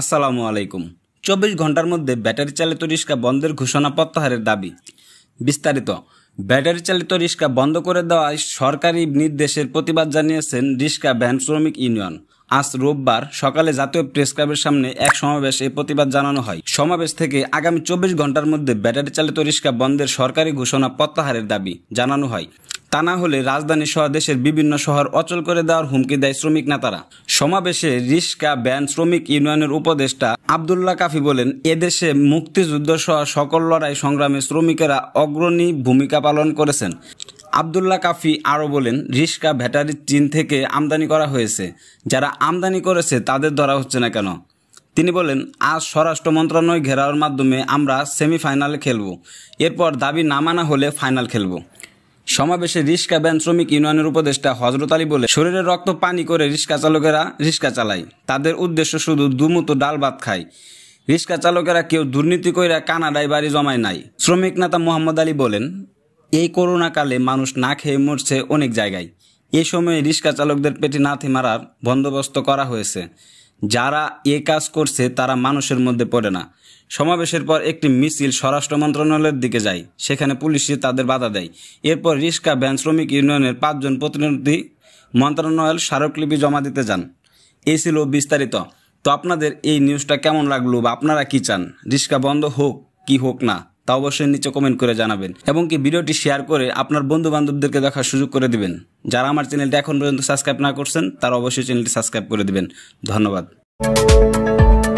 আসসালামু আলাইকুম চব্বিশ ঘন্টার মধ্যে ব্যাটারি চালিত রিক্সা বন্ধের ঘোষণা প্রত্যাহারের দাবি বিস্তারিত ব্যাটারি চালিত রিক্সা বন্ধ করে দেওয়ায় সরকারি নির্দেশের প্রতিবাদ জানিয়েছেন রিক্সা ভ্যান শ্রমিক ইউনিয়ন আজ রোববার সকালে জাতীয় প্রেস ক্লাবের সামনে এক সমাবেশ এই প্রতিবাদ জানানো হয় সমাবেশ থেকে আগামী চব্বিশ ঘন্টার মধ্যে ব্যাটারি চালিত রিক্সা বন্ধের সরকারি ঘোষণা প্রত্যাহারের দাবি জানানো হয় তা না হলে রাজধানী সহ দেশের বিভিন্ন শহর অচল করে দেওয়ার হুমকি দেয় শ্রমিক নেতারা সমাবেশে রিস্কা ব্যান শ্রমিক ইউনিয়নের উপদেষ্টা আবদুল্লাহ কাফি বলেন এদেশে মুক্তিযুদ্ধ সহ সকল লড়াই সংগ্রামে শ্রমিকেরা অগ্রণী ভূমিকা পালন করেছেন আবদুল্লাহ কাফি আরও বলেন রিস্কা ব্যাটারি চীন থেকে আমদানি করা হয়েছে যারা আমদানি করেছে তাদের ধরা হচ্ছে না কেন তিনি বলেন আজ স্বরাষ্ট্র মন্ত্রণালয় ঘেরাওয়ার মাধ্যমে আমরা সেমিফাইনালে খেলব এরপর দাবি না মানা হলে ফাইনাল খেলব সমাবেশে রিক্সা ব্যান শ্রমিক ইউনিয়নের উপদেষ্টা হজরত আলী বলে শরীরের রক্ত পানি করে রিক্সা চালকেরা রিক্সা চালায় তাদের উদ্দেশ্য শুধু দুমুতো ডাল ভাত খায় রিক্সা চালকেরা কেউ দুর্নীতি কইরা কানাডায় বাড়ি জমায় নাই শ্রমিক নেতা মোহাম্মদ আলী বলেন এই করোনাকালে মানুষ না খেয়ে মরছে অনেক জায়গায় এ সময়ে রিক্সা চালকদের পেটে নাথি মারার বন্দোবস্ত করা হয়েছে যারা এ কাজ করছে তারা মানুষের মধ্যে পড়ে না সমাবেশের পর একটি মিছিল স্বরাষ্ট্র মন্ত্রণালয়ের দিকে যায় সেখানে পুলিশে তাদের বাধা দেয় এরপর রিস্কা ব্যান শ্রমিক ইউনিয়নের পাঁচজন প্রতিনিধি মন্ত্রণালয়ের স্মারকলিপি জমা দিতে যান এই ছিল বিস্তারিত তো আপনাদের এই নিউজটা কেমন লাগলো বা আপনারা কি চান রিক্সা বন্ধ হোক কি হোক না তা অবশ্যই নিচে কমেন্ট করে জানাবেন এবং কি ভিডিওটি শেয়ার করে আপনার বন্ধু বান্ধবদেরকে দেখার সুযোগ করে দিবেন যারা আমার চ্যানেলটি এখন পর্যন্ত সাবস্ক্রাইব না করছেন তারা অবশ্যই চ্যানেলটি সাবস্ক্রাইব করে দিবেন ধন্যবাদ